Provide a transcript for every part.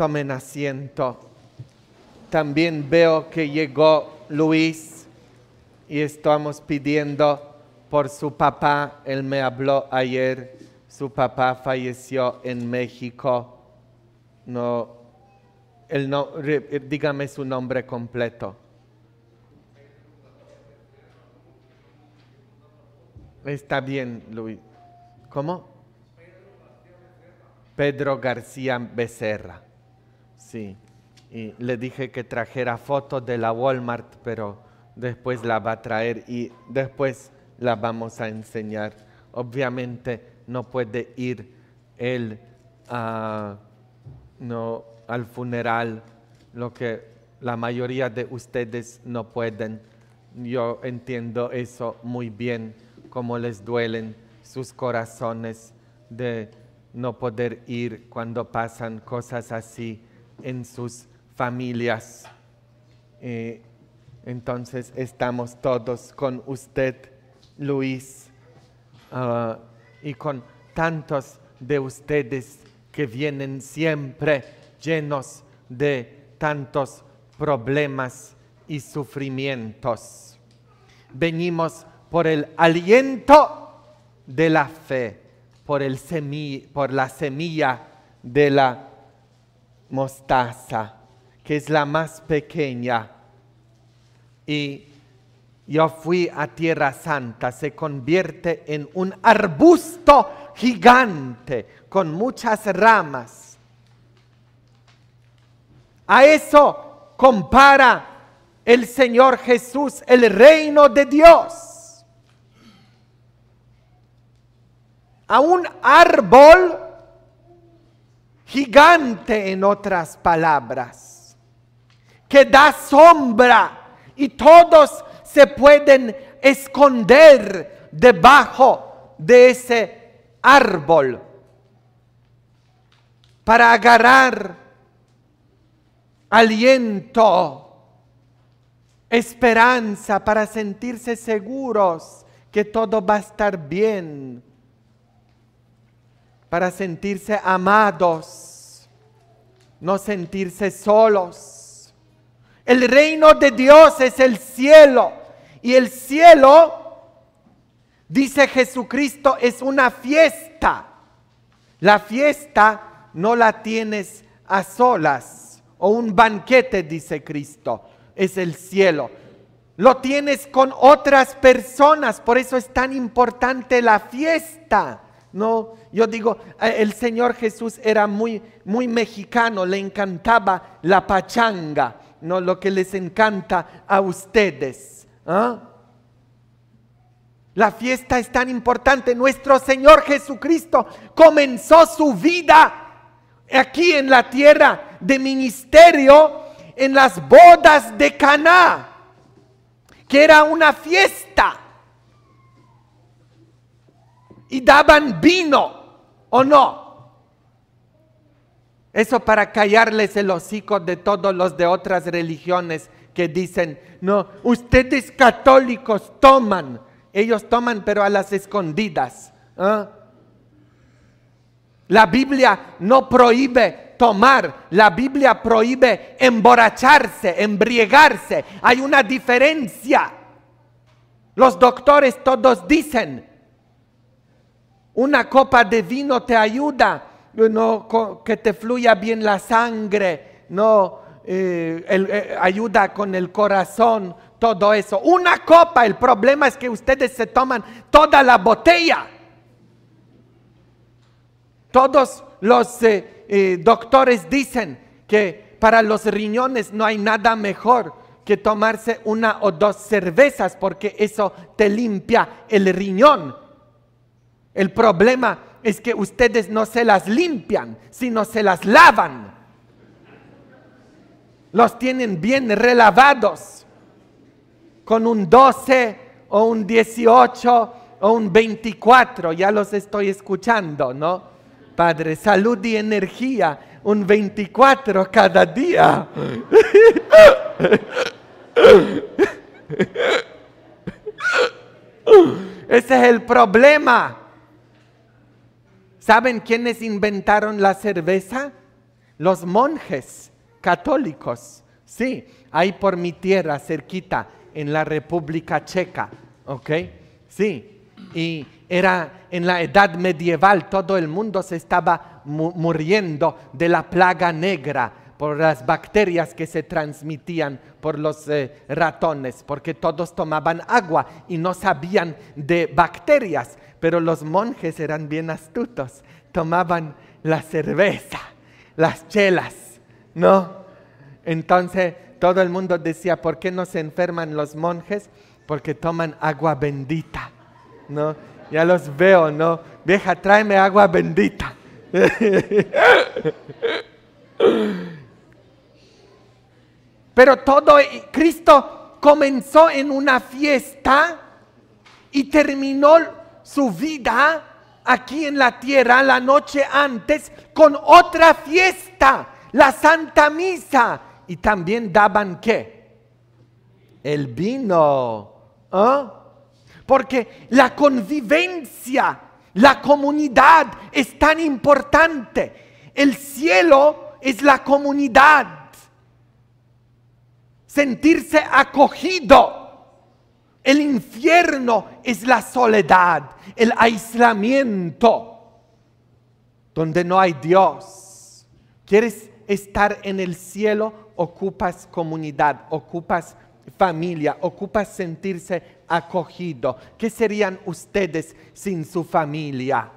Tomen asiento. También veo que llegó Luis y estamos pidiendo por su papá. Él me habló ayer. Su papá falleció en México. No, él no, dígame su nombre completo. Está bien, Luis. ¿Cómo? Pedro García Becerra. Sí, y le dije que trajera fotos de la Walmart, pero después la va a traer y después la vamos a enseñar. Obviamente no puede ir él al funeral, lo que la mayoría de ustedes no pueden. Yo entiendo eso muy bien, cómo les duelen sus corazones de no poder ir cuando pasan cosas así en sus familias. Eh, entonces estamos todos con usted, Luis, ah, y con tantos de ustedes que vienen siempre llenos de tantos problemas y sufrimientos. Venimos por el aliento de la fe, por, el por la semilla de la mostaza, que es la más pequeña. Y yo fui a Tierra Santa, se convierte en un arbusto gigante con muchas ramas. A eso compara el Señor Jesús el reino de Dios. A un árbol gigante en otras palabras, que da sombra y todos se pueden esconder debajo de ese árbol para agarrar aliento, esperanza, para sentirse seguros que todo va a estar bien para sentirse amados, no sentirse solos. El reino de Dios es el cielo y el cielo, dice Jesucristo, es una fiesta. La fiesta no la tienes a solas o un banquete, dice Cristo, es el cielo. Lo tienes con otras personas, por eso es tan importante la fiesta no, yo digo, eh, el Señor Jesús era muy, muy mexicano, le encantaba la pachanga, no lo que les encanta a ustedes. ¿ah? La fiesta es tan importante. Nuestro Señor Jesucristo comenzó su vida aquí en la tierra de ministerio en las bodas de Caná, que era una fiesta y daban vino, ¿o no? Eso para callarles el hocico de todos los de otras religiones que dicen, no, ustedes católicos toman, ellos toman pero a las escondidas. ¿eh? La Biblia no prohíbe tomar, la Biblia prohíbe emborracharse, embriagarse. Hay una diferencia. Los doctores todos dicen, una copa de vino te ayuda eh, que te fluya bien la sangre, no eh, eh, ayuda con el corazón, todo eso. Una copa, el problema es que ustedes se toman toda la botella. Todos los doctores dicen que para los riñones no hay nada mejor que tomarse una o dos cervezas porque eso te limpia el riñón el problema es que ustedes no se las limpian, sino se las lavan. Los tienen bien relavados con un 12 o un 18 o un 24. Ya los estoy escuchando, ¿no? Padre, salud y energía, un 24 cada día. Ese es el problema ¿Saben quiénes inventaron la cerveza? Los monjes católicos. Sí, ahí por mi tierra, cerquita, en la República Checa. ¿Ok? Sí. Y era en la edad medieval, todo el mundo se estaba muriendo de la plaga negra por las bacterias que se transmitían por los eh, ratones, porque todos tomaban agua y no sabían de bacterias. Pero los monjes eran bien astutos, tomaban la cerveza, las chelas, ¿no? Entonces todo el mundo decía, ¿por qué no se enferman los monjes? Porque toman agua bendita, ¿no? Ya los veo, ¿no? Vieja, tráeme agua bendita. Pero todo Cristo comenzó en una fiesta y terminó su vida aquí en la tierra la noche antes con otra fiesta, la Santa Misa. Y también daban qué? El vino. ¿ah? Porque la convivencia, la comunidad es tan importante. El cielo es la comunidad. Sentirse acogido el infierno es la soledad, el aislamiento, donde no hay Dios. ¿Quieres estar en el cielo? Ocupas comunidad, ocupas familia, ocupas sentirse acogido. ¿Qué serían ustedes sin su familia?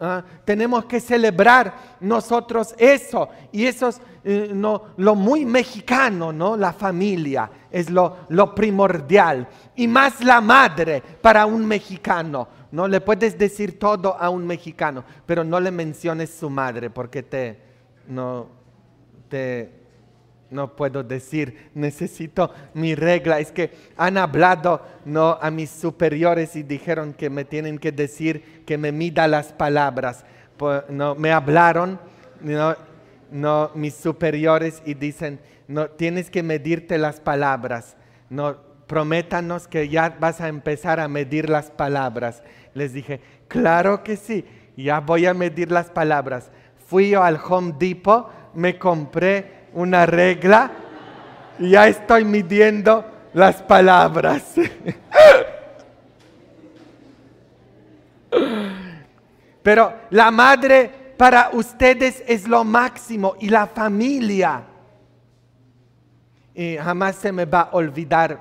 Ah, tenemos que celebrar nosotros eso. Y eso es eh, lo muy mexicano, ¿no? La familia es lo, lo, primordial. Y más la madre para un mexicano, ¿no? Le puedes decir todo a un mexicano, pero no le menciones su madre porque te, no, te no puedo decir, necesito mi regla. Es que han hablado no a mis superiores y dijeron que me tienen que decir que me mida las palabras. no, me hablaron no, mis superiores y dicen, no, tienes que medirte las palabras. No, prométanos que ya vas a empezar a medir las palabras. Les dije, claro que sí, ya voy a medir las palabras. Fui yo al Home Depot, me compré una regla y ya estoy midiendo las palabras. Pero la madre para ustedes es lo máximo y la familia. jamás se me va a olvidar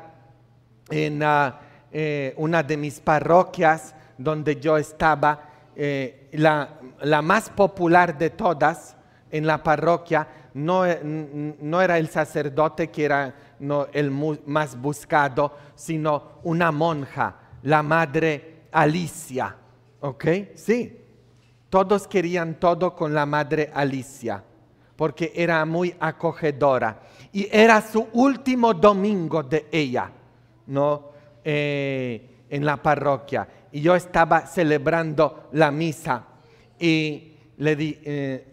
en ah, eh, una de mis parroquias donde yo estaba, eh, la más popular de todas en la parroquia, eh, no, era el sacerdote que era el más buscado, sino una monja, la madre Alicia. ¿Ok? Sí. Todos querían todo con la madre Alicia, porque era muy acogedora. Y era su último domingo de ella, ¿no? Eh, en la parroquia. Y yo estaba celebrando la misa. Y le di, eh,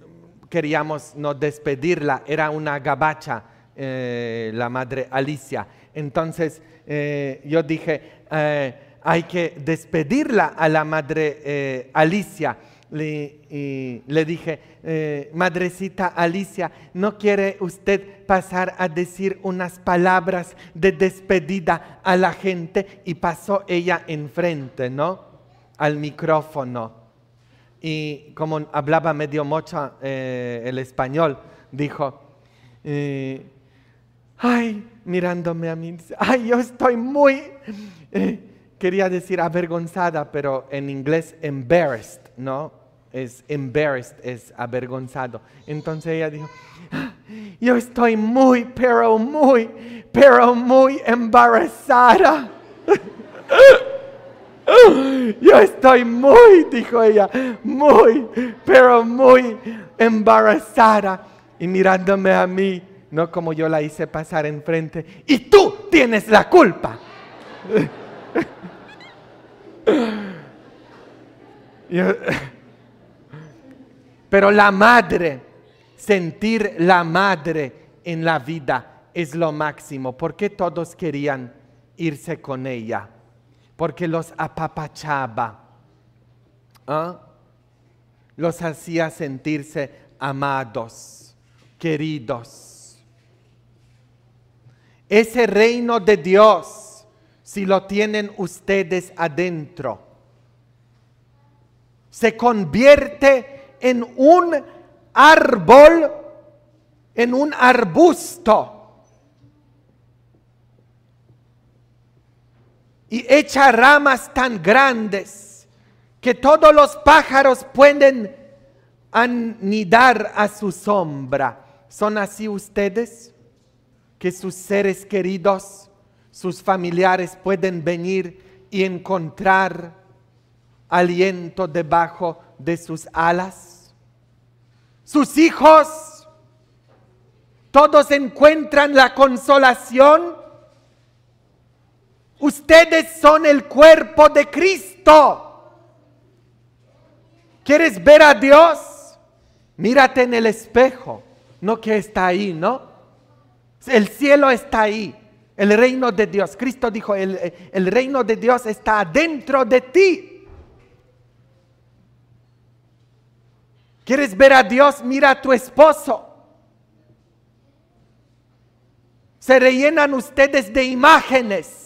queríamos no despedirla, era una gabacha, eh, la madre Alicia. Entonces eh, yo dije, eh, hay que despedirla a la madre Alicia. le dije, madrecita Alicia, ¿no quiere usted pasar a decir unas palabras de despedida a la gente? Y pasó ella enfrente, ¿no? Al micrófono y como hablaba medio mocha eh, el español, dijo, ay, mirándome a mí, ay, yo estoy muy, eh, quería decir avergonzada, pero en inglés embarrassed, ¿no? Es embarrassed, es avergonzado. Entonces ella dijo, ah, yo estoy muy, pero muy, pero muy embarazada. Yo estoy muy, dijo ella, muy, pero muy embarazada. Y mirándome a mí, no como yo la hice pasar enfrente. Y tú tienes la culpa. Pero la madre, sentir la madre en la vida es lo máximo, porque todos querían irse con ella porque los apapachaba, ¿ah? los hacía sentirse amados, queridos. Ese reino de Dios, si lo tienen ustedes adentro, se convierte en un árbol, en un arbusto y echa ramas tan grandes que todos los pájaros pueden anidar a su sombra. ¿Son así ustedes? Que sus seres queridos, sus familiares pueden venir y encontrar aliento debajo de sus alas. Sus hijos, todos encuentran la consolación Ustedes son el cuerpo de Cristo. ¿Quieres ver a Dios? Mírate en el espejo, no que está ahí, ¿no? El cielo está ahí, el reino de Dios. Cristo dijo, el, reino de Dios está adentro de ti. ¿Quieres ver a Dios? Mira a tu esposo. Se rellenan ustedes de imágenes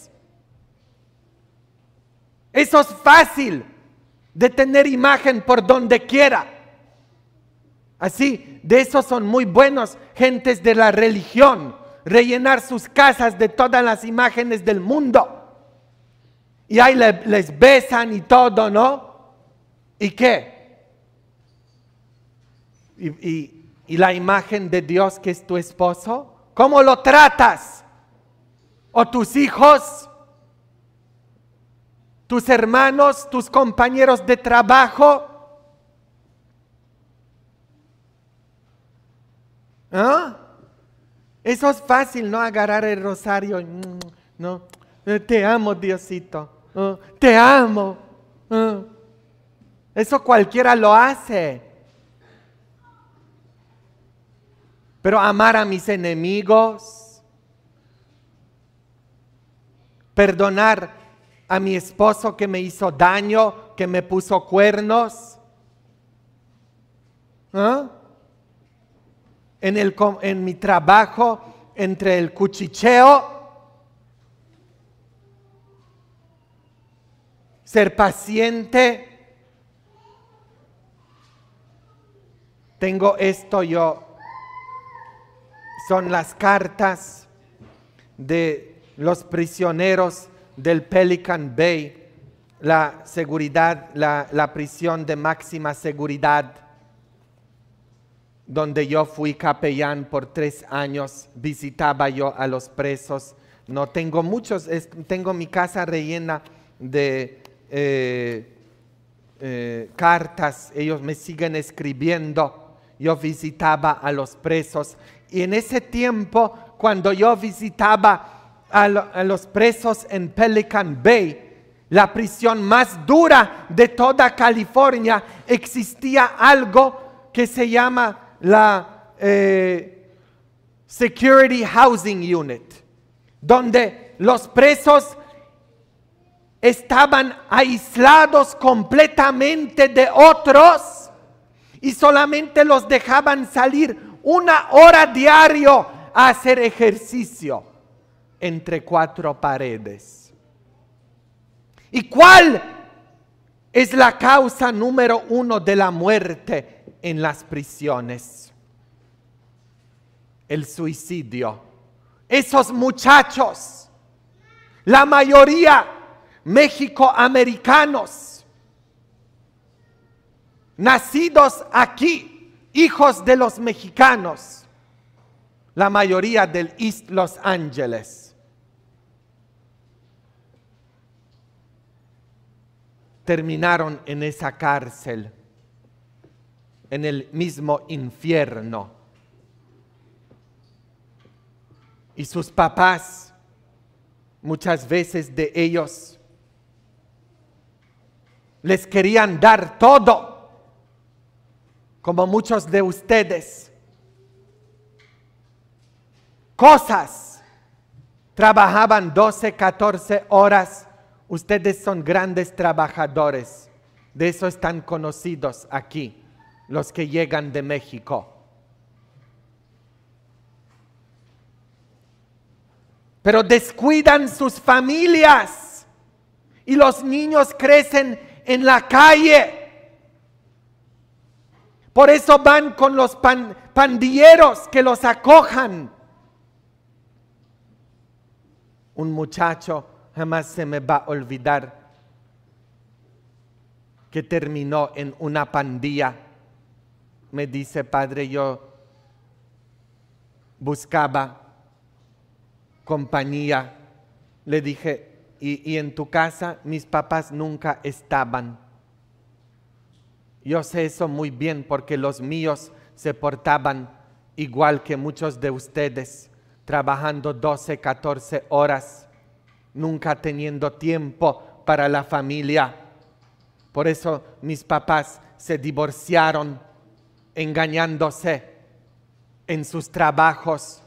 eso es fácil de tener imagen por donde quiera. Así, de eso son muy buenos gentes de la religión, rellenar sus casas de todas las imágenes del mundo. Y ahí les, besan y todo, ¿no? ¿Y qué? y la imagen de Dios que es tu esposo, ¿cómo lo tratas? ¿O tus hijos? tus hermanos, tus compañeros de trabajo. ¿Ah? Eso es fácil, ¿no? Agarrar el rosario. Mm, no, eh, te amo, Diosito. ¿Ah? Te amo. ¿Ah? Eso cualquiera lo hace. Pero amar a mis enemigos, perdonar a mi esposo que me hizo daño, que me puso cuernos. ¿Ah? En, el, en mi trabajo, entre el cuchicheo. Ser paciente. Tengo esto yo. Son las cartas de los prisioneros del Pelican Bay, la seguridad, la, prisión de máxima seguridad, donde yo fui capellán por tres años, visitaba yo a los presos. No tengo muchos, tengo mi casa rellena de eh, eh, cartas, ellos me siguen escribiendo. Yo visitaba a los presos y en ese tiempo, cuando yo visitaba a, los presos en Pelican Bay, la prisión más dura de toda California, existía algo que se llama la eh, Security Housing Unit, donde los presos estaban aislados completamente de otros y solamente los dejaban salir una hora diario a hacer ejercicio entre cuatro paredes. ¿Y cuál es la causa número uno de la muerte en las prisiones? El suicidio. Esos muchachos, la mayoría mexicoamericanos, nacidos aquí, hijos de los mexicanos, la mayoría del East Los Ángeles terminaron en esa cárcel, en el mismo infierno. Y sus papás, muchas veces de ellos, les querían dar todo, como muchos de ustedes. Cosas. Trabajaban 12, 14 horas Ustedes son grandes trabajadores. De eso están conocidos aquí, los que llegan de México. Pero descuidan sus familias y los niños crecen en la calle. Por eso van con los pandilleros que los acojan. Un muchacho jamás se me va a olvidar que terminó en una pandilla. Me dice, padre, yo buscaba compañía. Le dije, y, y, en tu casa mis papás nunca estaban. Yo sé eso muy bien porque los míos se portaban igual que muchos de ustedes, trabajando 12, 14 horas nunca teniendo tiempo para la familia. Por eso mis papás se divorciaron engañándose en sus trabajos.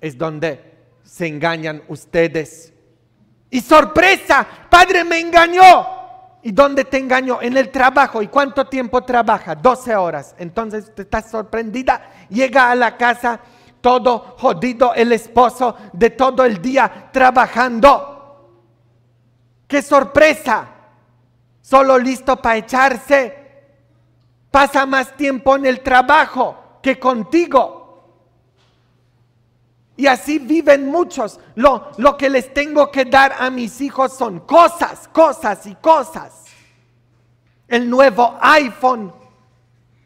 Es donde se engañan ustedes. Y sorpresa, padre me engañó. ¿Y dónde te engañó? En el trabajo. ¿Y cuánto tiempo trabaja? 12 horas. Entonces te estás sorprendida, llega a la casa todo jodido el esposo de todo el día trabajando. ¡Qué sorpresa! Solo listo para echarse. Pasa más tiempo en el trabajo que contigo. Y así viven muchos. Lo, lo que les tengo que dar a mis hijos son cosas, cosas y cosas. El nuevo iPhone.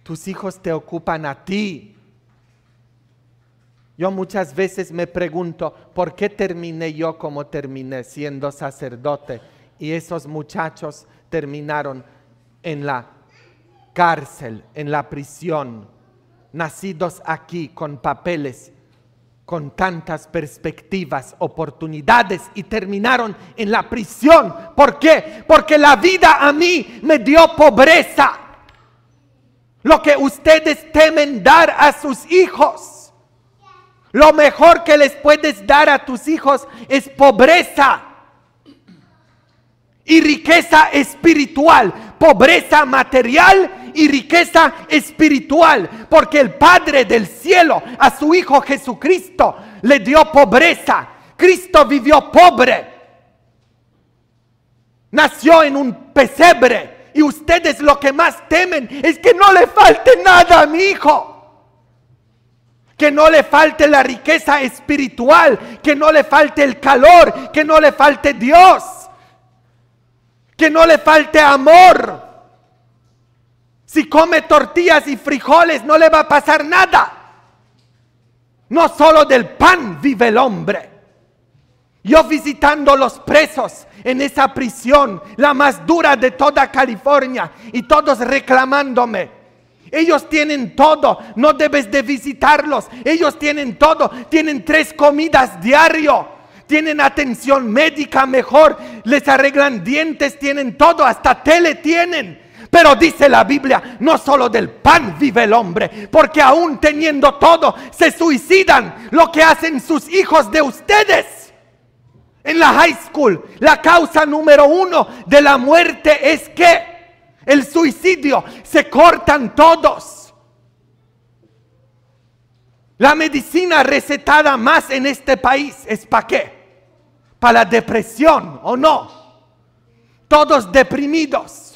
Tus hijos te ocupan a ti yo muchas veces me pregunto, ¿por qué terminé yo como terminé siendo sacerdote? Y esos muchachos terminaron en la cárcel, en la prisión, nacidos aquí con papeles, con tantas perspectivas, oportunidades y terminaron en la prisión. ¿Por qué? Porque la vida a mí me dio pobreza. Lo que ustedes temen dar a sus hijos. Lo mejor que les puedes dar a tus hijos es pobreza y riqueza espiritual, pobreza material y riqueza espiritual, porque el Padre del cielo a su Hijo Jesucristo le dio pobreza. Cristo vivió pobre, nació en un pesebre y ustedes lo que más temen es que no le falte nada a mi Hijo. Que no le falte la riqueza espiritual, que no le falte el calor, que no le falte Dios, que no le falte amor. Si come tortillas y frijoles no le va a pasar nada. No solo del pan vive el hombre. Yo visitando los presos en esa prisión, la más dura de toda California, y todos reclamándome, ellos tienen todo, no debes de visitarlos. Ellos tienen todo, tienen tres comidas diario, tienen atención médica mejor, les arreglan dientes, tienen todo, hasta tele tienen. Pero dice la Biblia, no solo del pan vive el hombre, porque aún teniendo todo, se suicidan lo que hacen sus hijos de ustedes. En la high school, la causa número uno de la muerte es que el suicidio se cortan todos. La medicina recetada más en este país es para qué? Para la depresión o no. Todos deprimidos.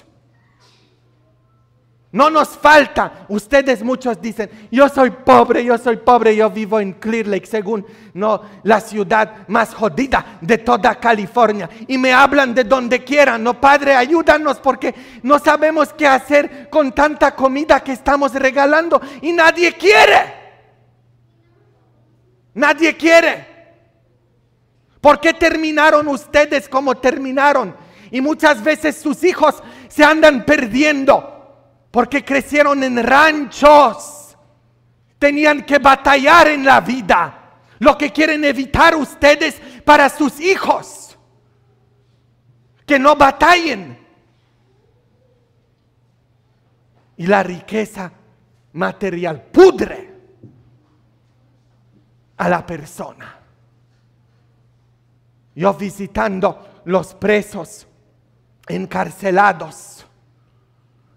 No nos falta. Ustedes muchos dicen, yo soy pobre, yo soy pobre, yo vivo en Clear Lake, según no, la ciudad más jodida de toda California. Y me hablan de donde quieran. No, Padre, ayúdanos porque no sabemos qué hacer con tanta comida que estamos regalando y nadie quiere. Nadie quiere. ¿Por qué terminaron ustedes como terminaron? Y muchas veces sus hijos se andan perdiendo porque crecieron en ranchos, tenían que batallar en la vida, lo que quieren evitar ustedes para sus hijos, que no batallen. Y la riqueza material pudre a la persona. Yo visitando los presos, encarcelados,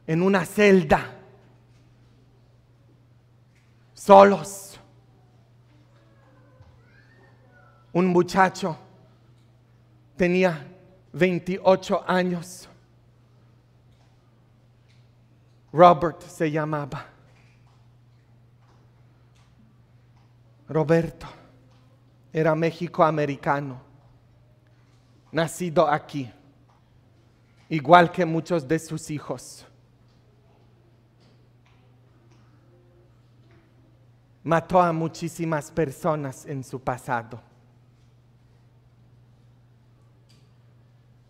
en una celda, solos. Un muchacho tenía 28 años. Robert se llamaba. Roberto era mexico americano nacido aquí, igual que muchos de sus hijos. mató a muchísimas personas en su pasado.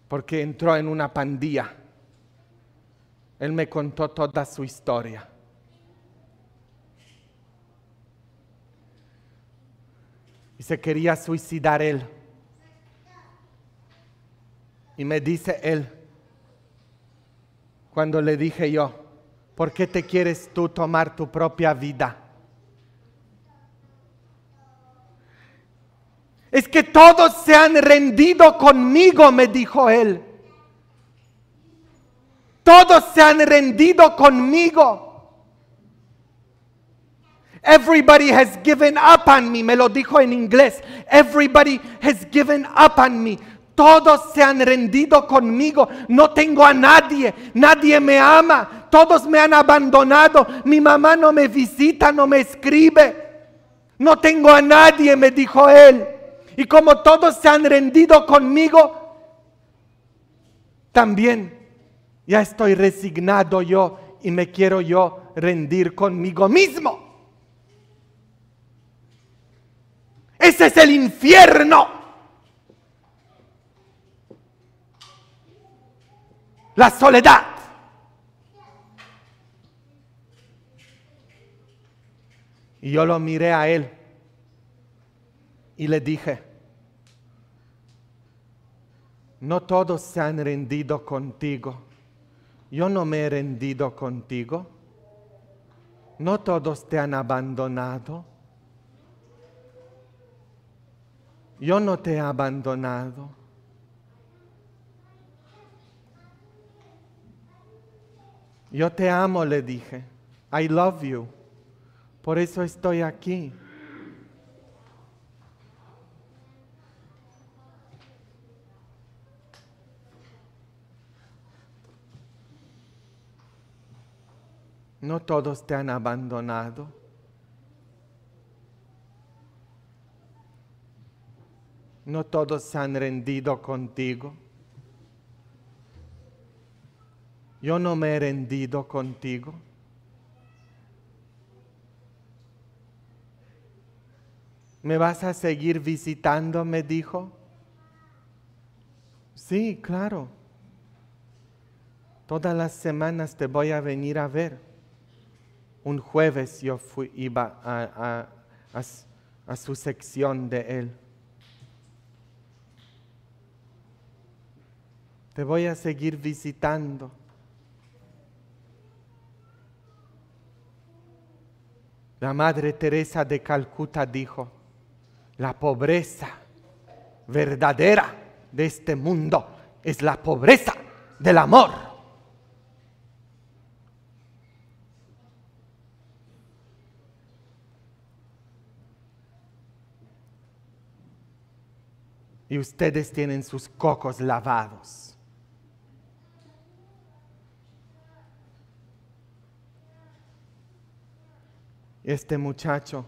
Porque entró en una pandilla. Él me contó toda su historia. Y se quería suicidar él. Y me dice él, cuando le dije yo, ¿por qué te quieres tú tomar tu propia vida? es que todos se han rendido conmigo, me dijo él. Todos se han rendido conmigo. Everybody has given up on me, me lo dijo en inglés. Everybody has given up on me. Todos se han rendido conmigo. No tengo a nadie. Nadie me ama. Todos me han abandonado. Mi mamá no me visita, no me escribe. No tengo a nadie, me dijo él. Y como todos se han rendido conmigo, también ya estoy resignado yo y me quiero yo rendir conmigo mismo. Ese es el infierno. La soledad. Y yo lo miré a él y le dije, no todos se han rendido contigo. Yo no me he rendido contigo. No todos te han abandonado. Yo no te he abandonado. Yo te amo, le dije. I love you. Por eso estoy aquí. No todos te han abandonado. No todos se han rendido contigo. Yo no me he rendido contigo. ¿Me vas a seguir visitando? me dijo. Sí, claro. Todas las semanas te voy a venir a ver un jueves yo fui, iba a, a su sección de él. Te voy a seguir visitando. La Madre Teresa de Calcuta dijo, la pobreza verdadera de este mundo es la pobreza del amor. y ustedes tienen sus cocos lavados. Este muchacho,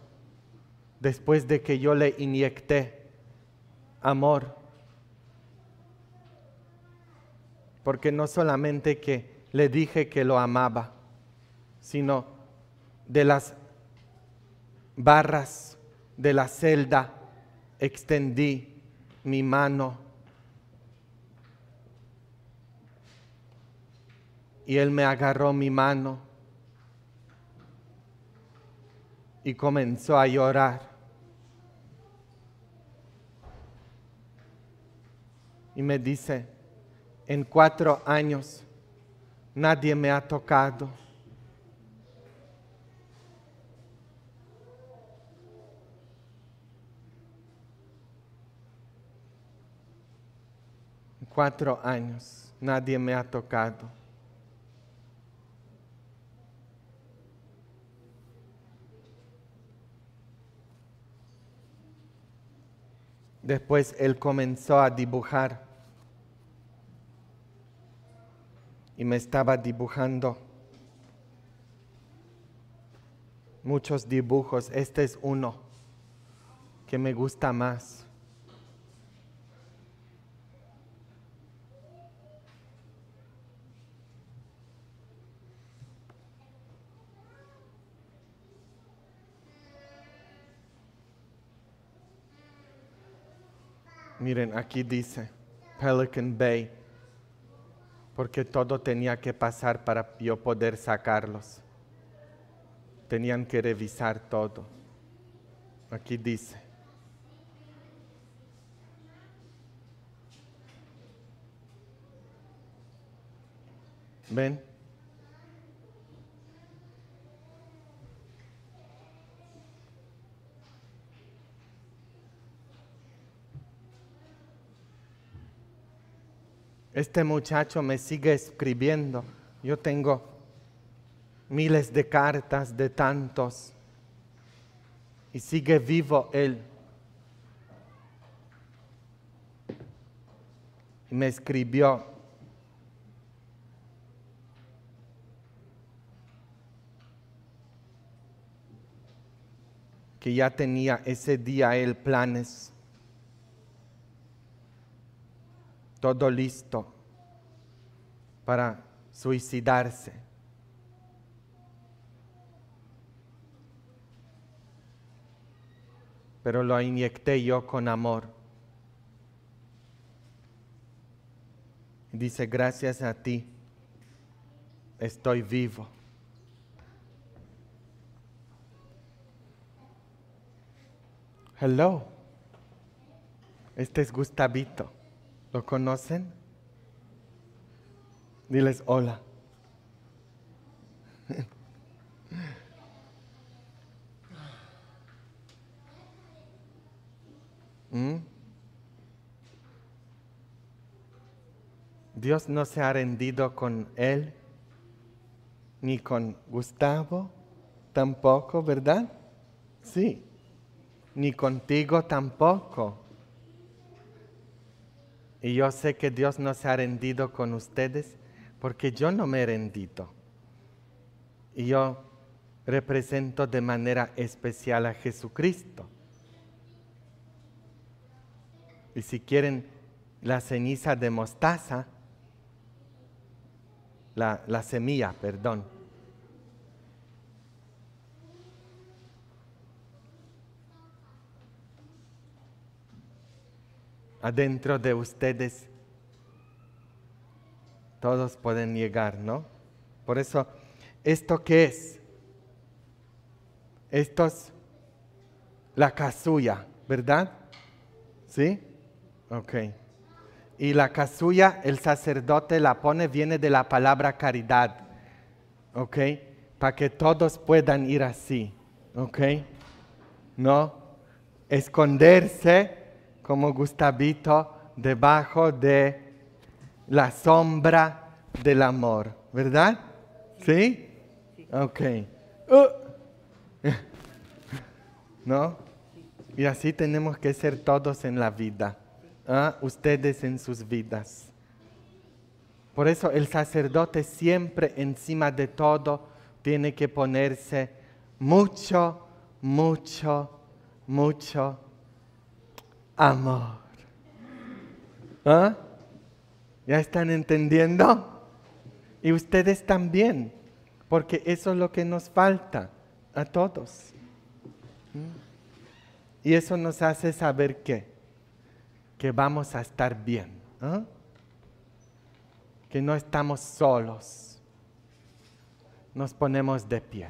después de que yo le inyecté amor, porque no solamente que le dije que lo amaba, sino de las barras de la celda extendí mi mano. Y él me agarró mi mano y comenzó a llorar. Y me dice, en cuatro años nadie me ha tocado. cuatro años, nadie me ha tocado. Después él comenzó a dibujar y me estaba dibujando muchos dibujos. Este es uno que me gusta más. Miren, aquí dice Pelican Bay, porque todo tenía que pasar para yo poder sacarlos. Tenían que revisar todo. Aquí dice. ¿Ven? Este muchacho me sigue escribiendo. Yo tengo miles de cartas de tantos. Y sigue vivo él. Y me escribió. que ya tenía ese día él planes todo listo para suicidarse. Pero lo inyecté yo con amor. Dice, gracias a ti, estoy vivo. Hello. Este es Gustavito. ¿Lo conocen? Diles hola. ¿Mm? Dios no se ha rendido con él, ni con Gustavo tampoco, ¿verdad? Sí, ni contigo tampoco. Y yo sé que Dios no se ha rendido con ustedes porque yo no me he rendido. Y yo represento de manera especial a Jesucristo. Y si quieren la ceniza de mostaza, la, la semilla, perdón, adentro de ustedes. Todos pueden llegar, ¿no? Por eso, ¿esto qué es? Esto es la casulla, ¿verdad? ¿Sí? Ok. Y la casulla, el sacerdote la pone, viene de la palabra caridad. ¿Ok? Para que todos puedan ir así. ¿Ok? ¿No? Esconderse como Gustavito debajo de la sombra del amor, ¿verdad? ¿Sí? Ok. Uh. ¿No? Y así tenemos que ser todos en la vida, ¿ah? ustedes en sus vidas. Por eso el sacerdote siempre encima de todo tiene que ponerse mucho, mucho, mucho amor. ¿Ah? ¿Ya están entendiendo? Y ustedes también, porque eso es lo que nos falta a todos. ¿Mm? Y eso nos hace saber que, que vamos a estar bien, ¿ah? que no estamos solos. Nos ponemos de pie.